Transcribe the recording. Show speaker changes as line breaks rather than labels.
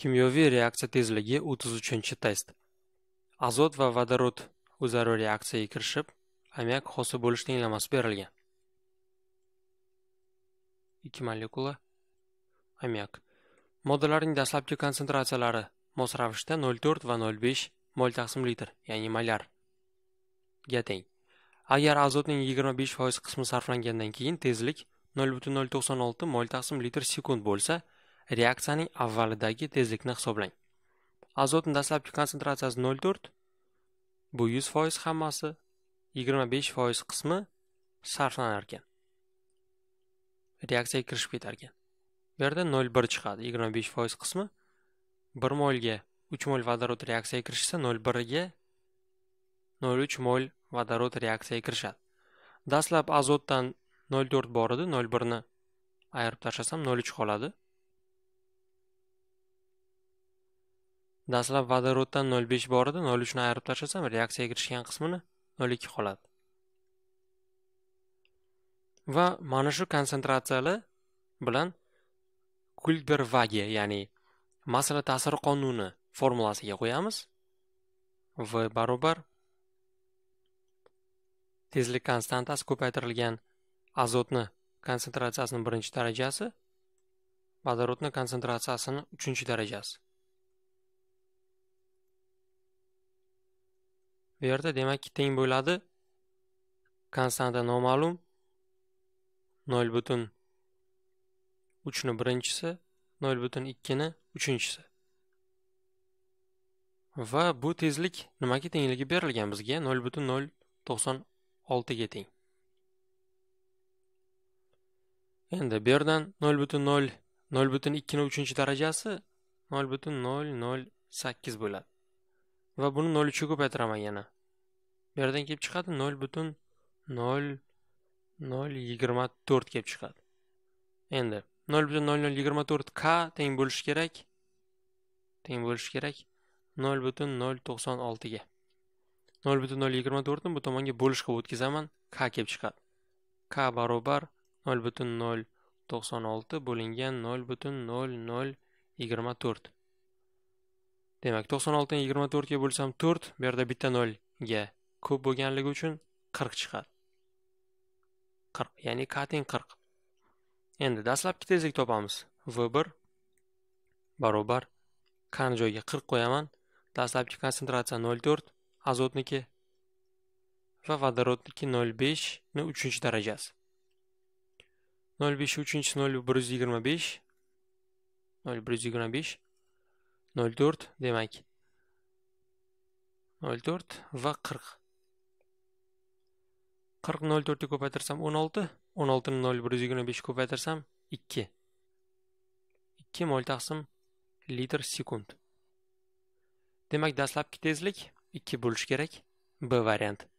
Kimyoviy reaksiya tezligi 33 test. Azot va vodorod o'zaro reaksiyaga kirishib, ammiak hosil bo'lish tenglamasi berilgan. Ikki molekula ammiak. Moddalarning dastlabki konsentratsiyalari mos ravishda 0,4 va 0,5 mol taqsim litr, ya'ni molar ga teng. Agar azotning 25% qismi sarflangandan keyin tezlik 0,096 mol taqsim litr sekund bo'lsa, reaksiyaning avvalidagi tezlikni hisoblang azotni dastlabki konsentratsiyasi 0,4 bu 100% hammasi 25% qismi sarflanar ekan reaksiyaga kirishib ketar ekan bu yerda 0,1 chiqadi 25% qismi 1 molga 3 mol vodorod reaksiyaga kirishsa 0,1 ga 0,3 mol vodorod reaksiyaga kirishadi dastlab azotdan 0,4 bor edi 0,1 ni ayirib tashlasam 0,3 qoladi Dastlab vodoroddan 0.5 edi 0.3 ni ayirib tashlasam, reaksiyaga kirishgan qismini 0.2 qoladi. Va mana shu konsentratsiyalar bilan kulber vage ya'ni masala ta'sir qonuni formulasiga qo'yamiz. V barobar tezlik konstantasi ko'paytirilgan azotni konsentratsiyasini birinchi darajasi vodorodni konsentratsiyasini uchinchi darajasi bu yerda demak teng bo'ladi konstanta noma'lum nol butun uchni birinchisi nol butun ikkini uchinchisi va bu tezlik nimaga tengligi berilgan bizga nol butun nol to'qson oltiga teng endi bu yerdan nol butun nol nol butun ikkini uchinchi darajasi nol butun nol nol sakkiz bo'ladi va buni 0 uchga ko'paytiraman yana bu yerdan kelib chiqadi 0 butun yigirma to'rt kelib chiqadi endi 0 butun yigirma to'rt k teng bo'lishi kerak teng bo'lishi kerak 0.096 butun 0.024 to'qson oltiga butun yigirma to'rtni bu tomonga bo'lish qilib o'tkazaman k kelib chiqadi k barobar 0 butun to'qson olti bo'lingan 0 butun yigirma to'rt Demak, 96 ni 24 ga bo'lsam 4, bu yerda bitta 0 ga ko'p bo'lganligi uchun 40 chiqadi. 40, ya'ni k teng 40. Endi dastlabki tezlik topamiz. v1 barobar k joyiga 40 qo'yaman. Dastlabki konsentratsiya 04, azotniki va vodorodniki 05 ni 3 darajasi. 05 3 0 125 0.125 04 demak 04 va 40 40 04 ni ko'paytirsam 16 16 ni 0125 ko'paytirsam 2 2 mol taqsim litr sekund demak dastlabki tezlik 2 bo'lishi kerak b variant